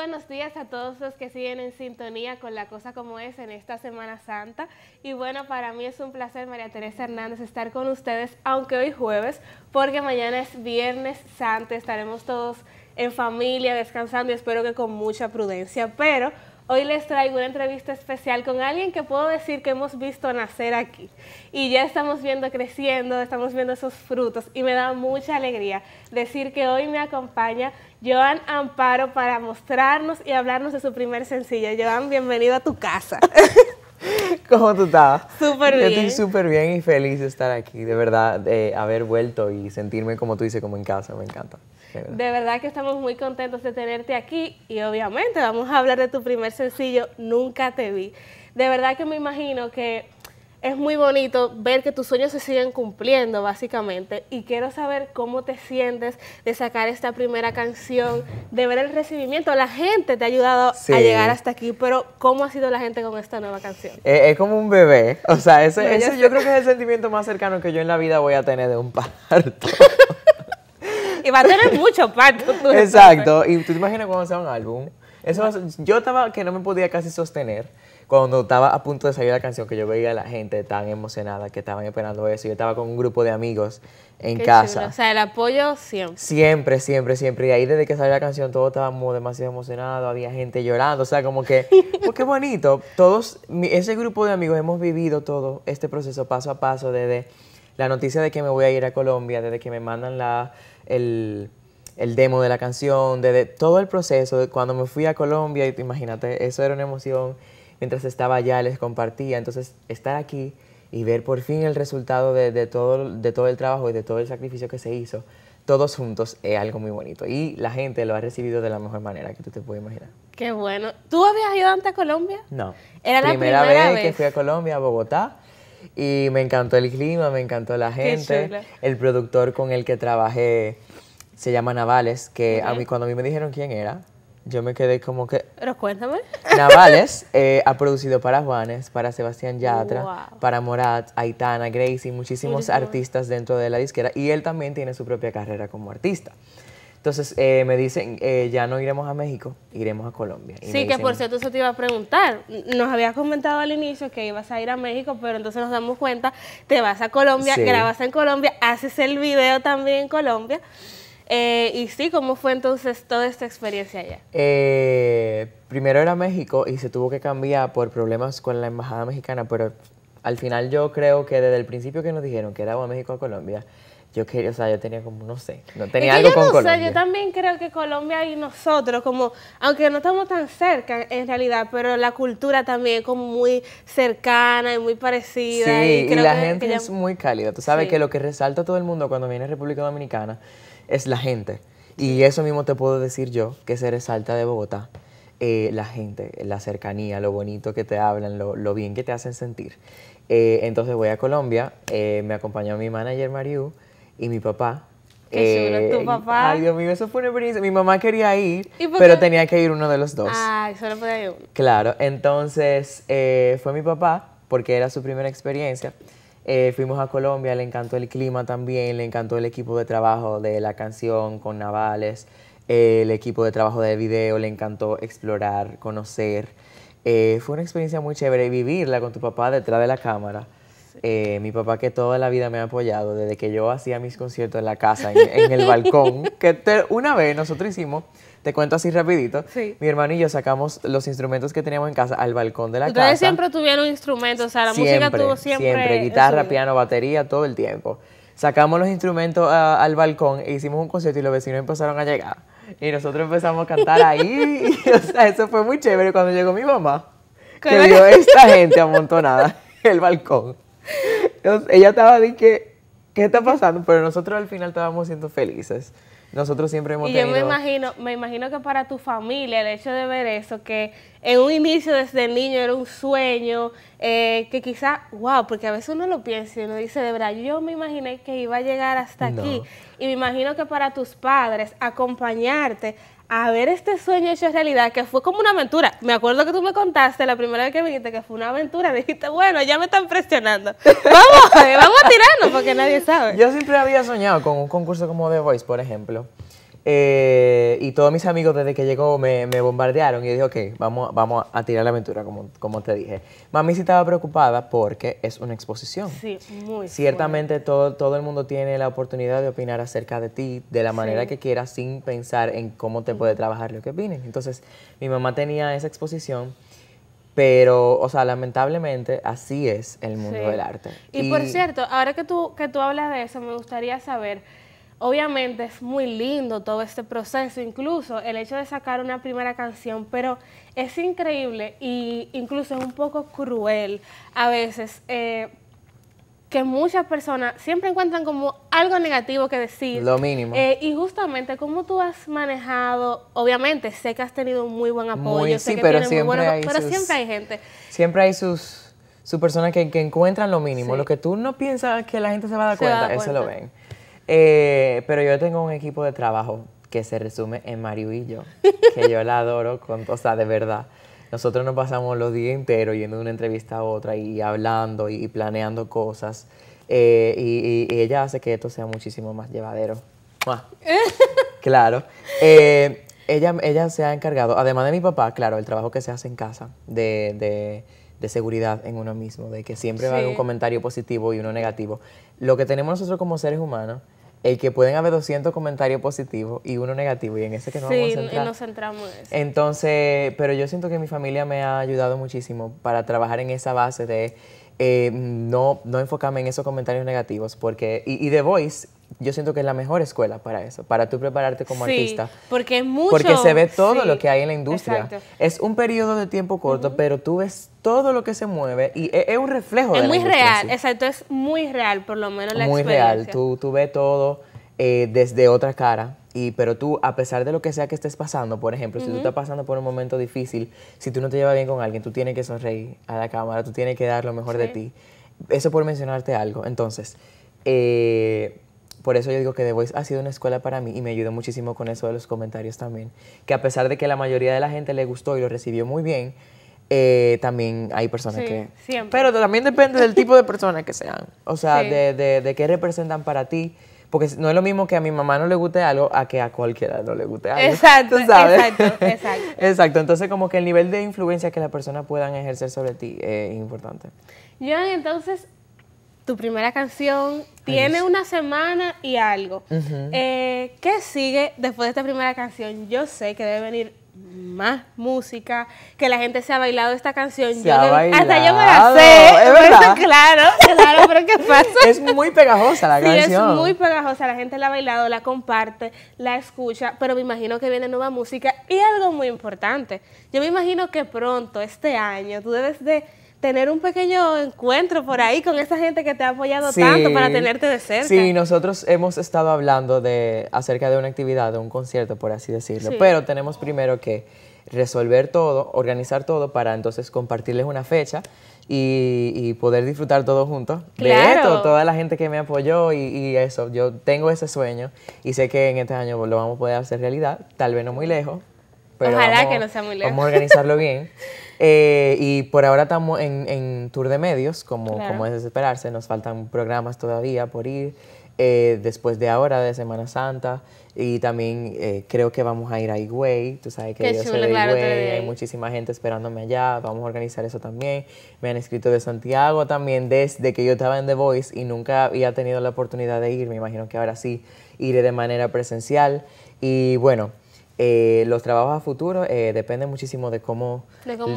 buenos días a todos los que siguen en sintonía con La Cosa Como Es en esta Semana Santa. Y bueno, para mí es un placer, María Teresa Hernández, estar con ustedes, aunque hoy jueves, porque mañana es Viernes Santo, estaremos todos en familia, descansando y espero que con mucha prudencia. Pero Hoy les traigo una entrevista especial con alguien que puedo decir que hemos visto nacer aquí. Y ya estamos viendo creciendo, estamos viendo esos frutos. Y me da mucha alegría decir que hoy me acompaña Joan Amparo para mostrarnos y hablarnos de su primer sencillo. Joan, bienvenido a tu casa. ¿Cómo tú estás? Súper bien. Yo estoy súper bien y feliz de estar aquí, de verdad, de haber vuelto y sentirme, como tú dices, como en casa, me encanta. De verdad. que estamos muy contentos de tenerte aquí y obviamente vamos a hablar de tu primer sencillo, Nunca te vi. De verdad que me imagino que es muy bonito ver que tus sueños se siguen cumpliendo, básicamente. Y quiero saber cómo te sientes de sacar esta primera canción, de ver el recibimiento. La gente te ha ayudado a llegar hasta aquí, pero ¿cómo ha sido la gente con esta nueva canción? Eh, es, como un bebé. O sea, ese, yo creo que es el sentimiento más cercano que yo en la vida voy a tener de un parto. y va a tener mucho parto. Exacto. Y tú te imaginas cuando sea un álbum. Eso yo estaba que no me podía casi sostener cuando estaba a punto de salir la canción, que yo veía a la gente tan emocionada que estaban esperando eso. Yo estaba con un grupo de amigos en casa. O sea, el apoyo siempre. Siempre, siempre, siempre. Y ahí desde que salió la canción, todos estábamos demasiado emocionados, había gente llorando. O sea, como que, pues qué bonito. Todos, ese grupo de amigos hemos vivido todo este proceso paso a paso desde la noticia de que me voy a ir a Colombia, desde que me mandan la, el, demo de la canción, desde todo el proceso, de cuando me fui a Colombia, imagínate, eso era una emoción. Mientras estaba allá les compartía, entonces estar aquí y ver por fin el resultado de, todo, de todo el trabajo y de todo el sacrificio que se hizo, todos juntos es algo muy bonito. Y la gente lo ha recibido de la mejor manera que tú te puedes imaginar. Qué bueno. ¿Tú habías ido antes a Colombia? No. Era la primera vez, que fui a Colombia, a Bogotá. Y me encantó el clima, me encantó la gente. El productor con el que trabajé se llama Navales, que a mí cuando a mí me dijeron quién era, yo me quedé como que... Pero cuéntame. Navales eh, ha producido para Juanes, para Sebastián Yatra, para Morat, Aitana, Gracie, muchísimos artistas dentro de la disquera. Y él también tiene su propia carrera como artista. Entonces eh, me dicen, eh, ya no iremos a México, iremos a Colombia. sí, que por cierto eso te iba a preguntar. Nos habías comentado al inicio que ibas a ir a México, pero entonces nos damos cuenta, te vas a Colombia, grabas en Colombia, haces el video también en Colombia. Eh, y sí, ¿cómo fue entonces toda esta experiencia allá? primero era México y se tuvo que cambiar por problemas con la embajada mexicana, pero al final yo creo que desde el principio que nos dijeron que era a México a Colombia, yo quería, o sea, yo tenía como, no sé, no tenía algo yo con yo también creo que Colombia y nosotros, como, aunque no estamos tan cerca en realidad, pero la cultura también es como muy cercana y muy parecida. Sí, y, la gente es muy cálida. Tú sabes que lo que resalta todo el mundo cuando viene a República Dominicana es la gente. Y eso mismo te puedo decir yo, que se resalta de Bogotá. Eh, la gente, la cercanía, lo bonito que te hablan, lo, bien que te hacen sentir. Eh, entonces voy a Colombia, eh, me acompañó mi manager Mariu y mi papá. Qué chulo, tu papá. Ay, Dios mío, eso fue una experiencia. Mi mamá quería ir, pero tenía que ir uno de los dos. Ay, solo podía ir uno. Claro, entonces fue mi papá, porque era su primera experiencia. fuimos a Colombia, le encantó el clima también, le encantó el equipo de trabajo de la canción con Navales. El equipo de trabajo de video le encantó explorar, conocer. Eh, fue una experiencia muy chévere vivirla con tu papá detrás de la cámara. Eh, mi papá que toda la vida me ha apoyado, desde que yo hacía mis conciertos en la casa, en, el balcón, que una vez nosotros hicimos, te cuento así rapidito, mi hermano y yo sacamos los instrumentos que teníamos en casa al balcón de la casa. Ustedes siempre tuvieron instrumentos, o sea, la música tuvo siempre... Siempre, guitarra, piano, batería, todo el tiempo. Sacamos los instrumentos ah, al balcón e hicimos un concierto y los vecinos empezaron a llegar. Y nosotros empezamos a cantar ahí. Y, eso fue muy chévere cuando llegó mi mamá. Que vio esta gente amontonada en el balcón. Entonces, ella estaba de que, ¿qué está pasando? Pero nosotros al final estábamos siendo felices. Nosotros siempre hemos y tenido... yo me imagino, me imagino que para tu familia el hecho de ver eso, que en un inicio desde niño era un sueño, eh, que quizá wow, porque a veces uno lo piensa y uno dice, de verdad, yo me imaginé que iba a llegar hasta aquí. Y me imagino que para tus padres acompañarte a ver este sueño hecho realidad, que fue como una aventura. Me acuerdo que tú me contaste la primera vez que viniste que fue una aventura. Dijiste, bueno, ya me están presionando. Vamos, eh, vamos tirarnos, porque nadie sabe. Yo siempre había soñado con un concurso como The Voice, por ejemplo. Eh, y todos mis amigos desde que llegó me, bombardearon y dije, ok, vamos, vamos a tirar la aventura, como, como te dije. Mami sí estaba preocupada porque es una exposición. Sí, muy Ciertamente todo, todo el mundo tiene la oportunidad de opinar acerca de ti de la manera que quiera sin pensar en cómo te puede trabajar lo que opinen. Entonces, mi mamá tenía esa exposición. Pero, o sea, lamentablemente así es el mundo del arte. Y, por cierto, ahora que tú, que tú hablas de eso, me gustaría saber, Obviamente es muy lindo todo este proceso, incluso el hecho de sacar una primera canción, pero es increíble e incluso es un poco cruel a veces eh, que muchas personas siempre encuentran como algo negativo que decir. Lo mínimo. Eh, y justamente, ¿cómo tú has manejado? Obviamente, sé que has tenido muy buen apoyo, sé que pero siempre muy hay pero siempre hay gente. Siempre hay sus, personas que, encuentran lo mínimo, lo que tú no piensas que la gente se va a dar cuenta, eso lo ven. Eh, pero yo tengo un equipo de trabajo que se resume en Mario y yo, que yo la adoro, con, o sea, de verdad. Nosotros nos pasamos los días enteros yendo de una entrevista a otra y hablando y planeando cosas. Eh, y, ella hace que esto sea muchísimo más llevadero. claro. Eh, ella, ella se ha encargado, además de mi papá, claro, el trabajo que se hace en casa, de, seguridad en uno mismo, de que siempre va a haber un comentario positivo y uno negativo. Lo que tenemos nosotros como seres humanos el que pueden haber 200 comentarios positivos y uno negativo, y en ese que no vamos a centrar. nos centramos en eso. Entonces, pero yo siento que mi familia me ha ayudado muchísimo para trabajar en esa base de eh, no, enfocarme en esos comentarios negativos, porque, y, y The Voice yo siento que es la mejor escuela para eso, para tú prepararte como sí, artista. Porque es mucho. Porque se ve todo lo que hay en la industria. Es un periodo de tiempo corto, pero tú ves todo lo que se mueve y e, es, un reflejo de la Es muy real, exacto, es muy real, por lo menos la muy experiencia. Muy real, tú, tú ves todo eh, desde otra cara. Y, pero tú, a pesar de lo que sea que estés pasando, por ejemplo, si tú estás pasando por un momento difícil, si tú no te llevas bien con alguien, tú tienes que sonreír a la cámara, tú tienes que dar lo mejor de ti. Eso por mencionarte algo. Entonces, eh, por eso yo digo que The Voice ha sido una escuela para mí y me ayudó muchísimo con eso de los comentarios también. Que a pesar de que la mayoría de la gente le gustó y lo recibió muy bien, eh, también hay personas que... Siempre. Pero también depende del tipo de personas que sean. O sea, de, de, qué representan para ti. Porque no es lo mismo que a mi mamá no le guste algo a que a cualquiera no le guste algo. Exacto, sabes? exacto, exacto. exacto, entonces como que el nivel de influencia que las personas puedan ejercer sobre ti es importante. ya entonces, tu primera canción tiene una semana y algo. Eh, ¿Qué sigue después de esta primera canción? Yo sé que debe venir más música, que la gente se ha bailado esta canción. yo hasta yo me la sé. ¿Es Claro, claro, pero ¿qué pasa? Es muy pegajosa la sí, canción. Es muy pegajosa, la gente la ha bailado, la comparte, la escucha, pero me imagino que viene nueva música y algo muy importante. Yo me imagino que pronto, este año, tú debes de tener un pequeño encuentro por ahí con esa gente que te ha apoyado tanto para tenerte de cerca. Sí, nosotros hemos estado hablando de acerca de una actividad, de un concierto, por así decirlo, pero tenemos primero que resolver todo, organizar todo para entonces compartirles una fecha y, poder disfrutar todos juntos de esto, toda la gente que me apoyó y, y, eso, yo tengo ese sueño y sé que en este año lo vamos a poder hacer realidad, tal vez no muy lejos, Ojalá que no sea muy lejos. Vamos a organizarlo bien. Eh, y por ahora estamos en, tour de medios, como, como es de esperarse. Nos faltan programas todavía por ir. Eh, después de ahora, de Semana Santa. Y también eh, creo que vamos a ir a Higüey. Tú sabes que yo soy de Hay muchísima gente esperándome allá. Vamos a organizar eso también. Me han escrito de Santiago también desde que yo estaba en The Voice y nunca había tenido la oportunidad de ir. Me imagino que ahora sí iré de manera presencial. Y bueno, eh, los trabajos a futuro eh, dependen muchísimo de cómo,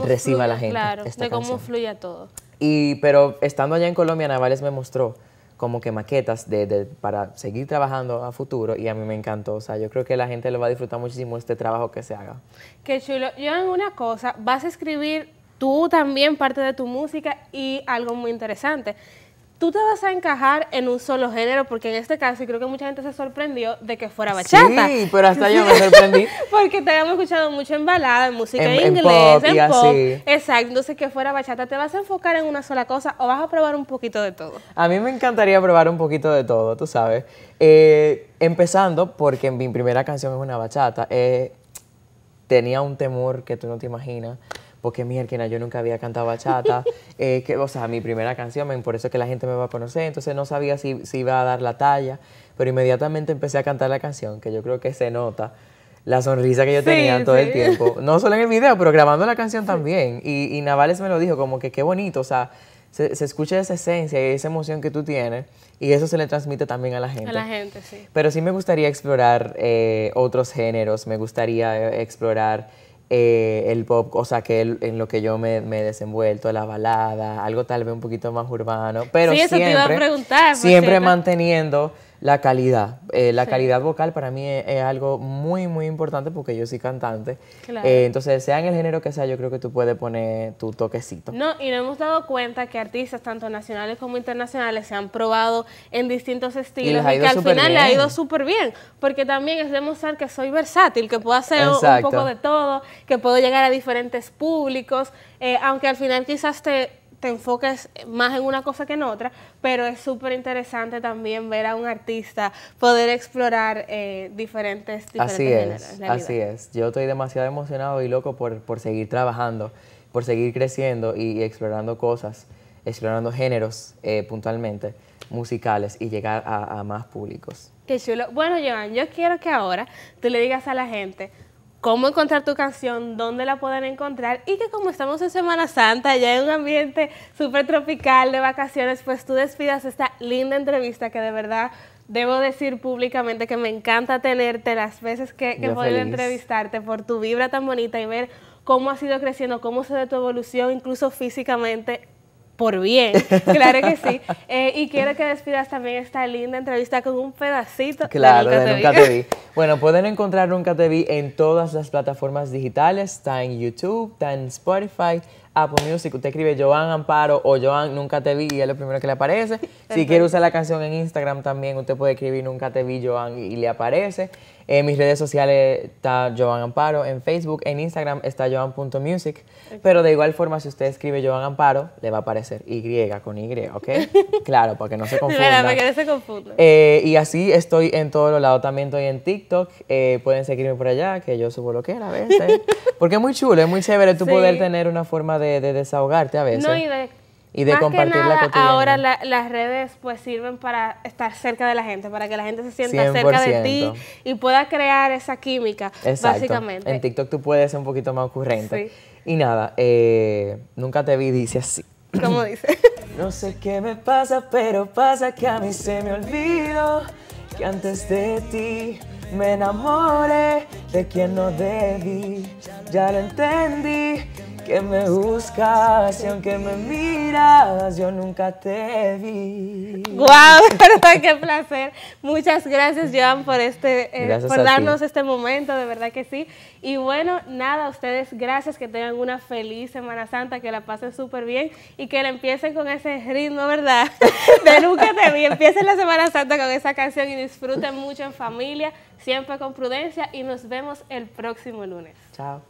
reciba la gente. Claro, de cómo fluya todo. Y, pero estando allá en Colombia, Navales me mostró como que maquetas de, para seguir trabajando a futuro y a mí me encantó. O sea, yo creo que la gente lo va a disfrutar muchísimo este trabajo que se haga. Qué chulo. Yo en una cosa, vas a escribir tú también parte de tu música y algo muy interesante tú te vas a encajar en un solo género, porque en este caso, creo que mucha gente se sorprendió de que fuera bachata. Sí, pero hasta yo me sorprendí. porque te habíamos escuchado mucho en balada, en música en, en inglés, en pop. Exacto, entonces que fuera bachata, ¿te vas a enfocar en una sola cosa o vas a probar un poquito de todo? A mí me encantaría probar un poquito de todo, tú sabes. Eh, empezando, porque mi primera canción es una bachata, eh, tenía un temor que tú no te imaginas porque mierda, yo nunca había cantado bachata, eh, que, o sea, mi primera canción, por eso es que la gente me va a conocer, entonces no sabía si, iba a dar la talla, pero inmediatamente empecé a cantar la canción, que yo creo que se nota la sonrisa que yo tenía todo el tiempo. No solo en el video, pero grabando la canción también. Y, Navales me lo dijo, como que qué bonito, o sea, se, escucha esa esencia y esa emoción que tú tienes. Y eso se le transmite también a la gente. A la gente, sí. Pero sí me gustaría explorar eh, otros géneros, me gustaría eh, explorar eh, el pop, o sea, que en lo que yo me, he desenvuelto, la balada, algo tal vez un poquito más urbano, pero siempre, siempre manteniendo la calidad. Eh, la calidad vocal para mí e-, es, algo muy, muy importante porque yo soy cantante. Eh, entonces, sea en el género que sea, yo creo que tú puedes poner tu toquecito. No, y nos hemos dado cuenta que artistas, tanto nacionales como internacionales, se han probado en distintos estilos y, que al final le ha ido súper bien. Porque también es demostrar que soy versátil, que puedo hacer un poco de todo, que puedo llegar a diferentes públicos, eh, aunque al final quizás te te enfoques más en una cosa que en otra, pero es súper interesante también ver a un artista poder explorar eh, diferentes, diferentes Así es, así es. Yo estoy demasiado emocionado y loco por, por seguir trabajando, por seguir creciendo y, explorando cosas, explorando géneros eh, puntualmente musicales y llegar a, a más públicos. Qué chulo. Bueno, Joan, yo quiero que ahora tú le digas a la gente cómo encontrar tu canción, dónde la pueden encontrar y que como estamos en Semana Santa, ya en un ambiente súper tropical de vacaciones, pues tú despidas esta linda entrevista que de verdad debo decir públicamente que me encanta tenerte las veces que, que entrevistarte por tu vibra tan bonita y ver cómo has ido creciendo, cómo se ve tu evolución, incluso físicamente por bien, claro que sí. Eh, y quiero que despidas también esta linda entrevista con un pedacito de Nunca, de te, Bueno, pueden encontrar Nunca Te en todas las plataformas digitales, está en YouTube, está en Spotify, Apple Music, usted escribe Joan Amparo o Joan Nunca Te Vi y es lo primero que le aparece. Si quiere usar la canción en Instagram también, usted puede escribir Nunca Te Vi Joan y le aparece. En mis redes sociales está Joan Amparo, en Facebook, en Instagram está joan.music, pero de igual forma si usted escribe Joan Amparo, le va a aparecer Y con Y, ¿ok? claro, porque no se confunda. Eh, y así estoy en todos los lados, también estoy en TikTok, eh, pueden seguirme por allá, que yo subo lo que era a veces, porque es muy chulo, es muy chévere tú poder tener una forma de de, desahogarte a veces. No, y de y de compartir que nada, Ahora las redes pues sirven para estar cerca de la gente, para que la gente se sienta cerca de ti y pueda crear esa química, Exacto. básicamente. En TikTok tú puedes ser un poquito más ocurrente. Sí. Y nada, eh, nunca te vi, dice así. ¿Cómo dice? no sé qué me pasa, pero pasa que a mí se me olvidó que antes de ti me enamoré de quien no debí. Ya lo entendí, que me buscas y aunque me miras, yo nunca te vi. ¡Guau! Wow, qué placer. Muchas gracias, Joan, por, este, eh, darnos este momento, de verdad que sí. Y bueno, nada, ustedes, gracias, que tengan una feliz Semana Santa, que la pasen súper bien y que la empiecen con ese ritmo, ¿verdad? De nunca te vi. Empiecen la Semana Santa con esa canción y disfruten mucho en familia, siempre con prudencia y nos vemos el próximo lunes. Chao.